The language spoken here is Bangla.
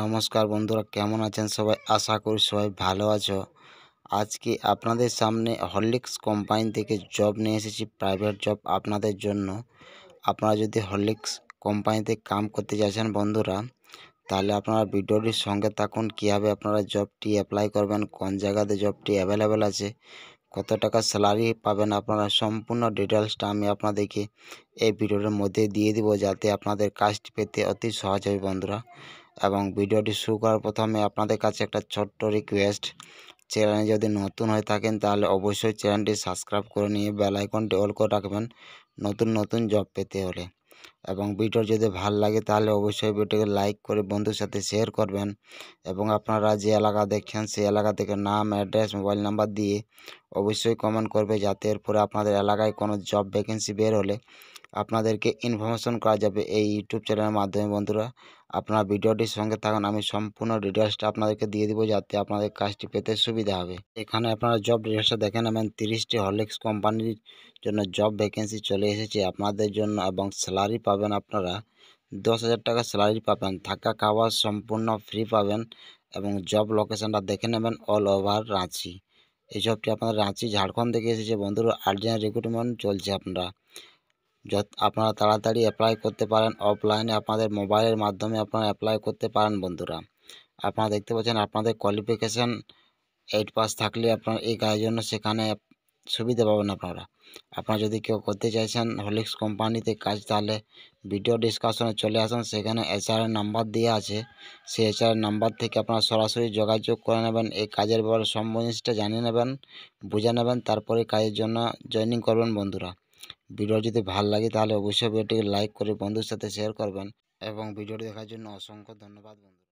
নমস্কার বন্ধুরা কেমন আছেন সবাই আশা করি সবাই ভালো আছো আজকে আপনাদের সামনে হরলিক্স কোম্পানি থেকে জব নিয়ে এসেছি প্রাইভেট জব আপনাদের জন্য আপনারা যদি হরলিক্স কোম্পানিতে কাম করতে চাইছেন বন্ধুরা তাহলে আপনারা ভিডিওটির সঙ্গে থাকুন কীভাবে আপনারা জবটি অ্যাপ্লাই করবেন কোন জায়গাতে জবটি অ্যাভেলেবেল আছে কত টাকা স্যালারি পাবেন আপনারা সম্পূর্ণ ডিটেলসটা আমি আপনাদেরকে এই ভিডিওর মধ্যে দিয়ে দিব যাতে আপনাদের কাজটি পেতে অতি সহজ হবে বন্ধুরা এবং ভিডিওটি শুরু করার প্রথমে আপনাদের কাছে একটা ছোট্ট রিকোয়েস্ট চ্যানেলে যদি নতুন হয়ে থাকেন তাহলে অবশ্যই চ্যানেলটি সাবস্ক্রাইব করে নিয়ে বেলাইকনটি অল করে রাখবেন নতুন নতুন জব পেতে হলে এবং ভিডিও যদি ভাল লাগে তাহলে অবশ্যই ভিডিওকে লাইক করে বন্ধুর সাথে শেয়ার করবেন এবং আপনারা যে এলাকা দেখছেন সেই এলাকা থেকে নাম অ্যাড্রেস মোবাইল নাম্বার দিয়ে অবশ্যই কমেন্ট করবে যাতে এরপরে আপনাদের এলাকায় কোনো জব ভ্যাকেন্সি বের হলে আপনাদেরকে ইনফরমেশন করা যাবে এই ইউটিউব চ্যানেলের মাধ্যমে বন্ধুরা আপনার ভিডিওটির সঙ্গে থাকুন আমি সম্পূর্ণ ডিটেলসটা আপনাদেরকে দিয়ে দিব যাতে আপনাদের কাজটি পেতে সুবিধা হবে এখানে আপনারা জব ডিটেলসটা দেখেন এবং তিরিশটি হরলিক্স কোম্পানির জন্য জব ভ্যাকেন্সি চলে এসেছে আপনাদের জন্য এবং স্যালারি পাবেন আপনারা দশ হাজার টাকা স্যালারি পাবেন থাকা খাওয়া সম্পূর্ণ ফ্রি পাবেন এবং জব লোকেশনটা দেখে নেবেন অল ওভার রাঁচি এই জবটি আপনারা রাঁচি ঝাড়খণ্ড থেকে এসেছে বন্ধুরা আর্জেন্ট রিক্রুটমেন্ট চলছে আপনারা যত আপনারা তাড়াতাড়ি অ্যাপ্লাই করতে পারেন অফলাইনে আপনাদের মোবাইলের মাধ্যমে আপনারা অ্যাপ্লাই করতে পারেন বন্ধুরা আপনারা দেখতে পাচ্ছেন আপনাদের কোয়ালিফিকেশান এইট পাস থাকলে আপনার এই কাজের জন্য সেখানে সুবিধা পাবেন আপনারা আপনারা যদি কেউ করতে চাইছেন হলিক্স কোম্পানিতে কাজ তাহলে ভিডিও ডিসকাশনে চলে আসুন সেখানে এসআর নাম্বার দেওয়া আছে সেই এসআর নাম্বার থেকে আপনারা সরাসরি যোগাযোগ করে নেবেন এই কাজের ব্যাপারে সম্বন্ধটা জানিয়ে নেবেন বুঝে নেবেন তারপরে কাজের জন্য জয়েনিং করবেন বন্ধুরা ভিডিও যদি ভালো লাগে তাহলে অবশ্যই ভিডিওটিকে লাইক করে বন্ধুর সাথে শেয়ার করবেন এবং ভিডিওটি দেখার জন্য অসংখ্য ধন্যবাদ বন্ধু